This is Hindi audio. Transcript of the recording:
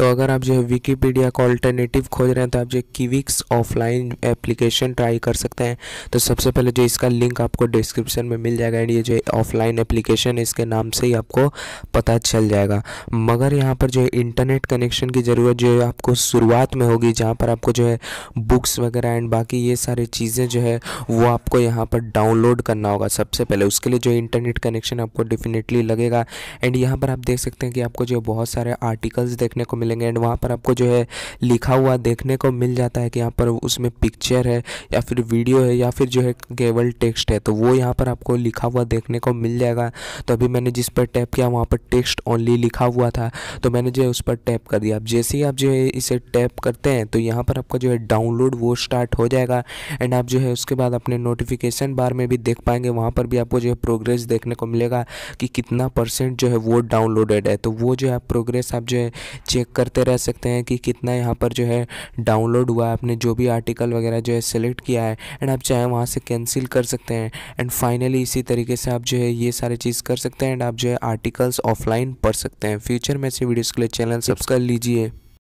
तो अगर आप जो है विकीपीडिया का ऑल्टरनेटिव खोज रहे हैं तो आप जो कीविक्स ऑफलाइन एप्लीकेशन ट्राई कर सकते हैं तो सबसे पहले जो इसका लिंक आपको डिस्क्रिप्शन में मिल जाएगा एंड ये जो ऑफलाइन एप्लीकेशन है इसके नाम से ही आपको पता चल जाएगा मगर यहाँ पर जो है इंटरनेट कनेक्शन की ज़रूरत जो है आपको शुरुआत में होगी जहाँ पर आपको जो है बुक्स वगैरह एंड बाकी ये सारी चीज़ें जो है वो आपको यहाँ पर डाउनलोड करना होगा सबसे पहले उसके लिए जो इंटरनेट कनेक्शन आपको डेफिनेटली लगेगा एंड यहाँ पर आप देख सकते हैं कि आपको जो बहुत सारे आर्टिकल्स देखने को मिले डालेंगे एंड वहाँ पर आपको जो है लिखा हुआ देखने को मिल जाता है कि यहाँ पर उसमें पिक्चर है या फिर वीडियो है या फिर जो है केवल टेक्स्ट है तो वो यहाँ पर आपको लिखा हुआ देखने को मिल जाएगा तो अभी मैंने जिस पर टैप किया वहाँ पर टेक्स्ट ओनली लिखा हुआ था तो मैंने जो है उस पर टैप कर दिया अब जैसे ही आप जो है इसे टैप करते हैं तो यहाँ पर आपका जो है डाउनलोड वो स्टार्ट हो जाएगा एंड आप जो है उसके बाद अपने नोटिफिकेशन बार में भी देख पाएंगे वहाँ पर भी आपको जो है प्रोग्रेस देखने को मिलेगा कि कितना परसेंट जो है वो डाउनलोडेड है तो वो जो है प्रोग्रेस आप जो है चेक करते रह सकते हैं कि कितना यहाँ पर जो है डाउनलोड हुआ है आपने जो भी आर्टिकल वगैरह जो है सेलेक्ट किया है एंड आप चाहे वहाँ से कैंसिल कर सकते हैं एंड फाइनली इसी तरीके से आप जो है ये सारे चीज़ कर सकते हैं एंड आप जो है आर्टिकल्स ऑफलाइन पढ़ सकते हैं फ्यूचर में ऐसे वीडियोज़ के लिए चैनल सब्सक्राइब लीजिए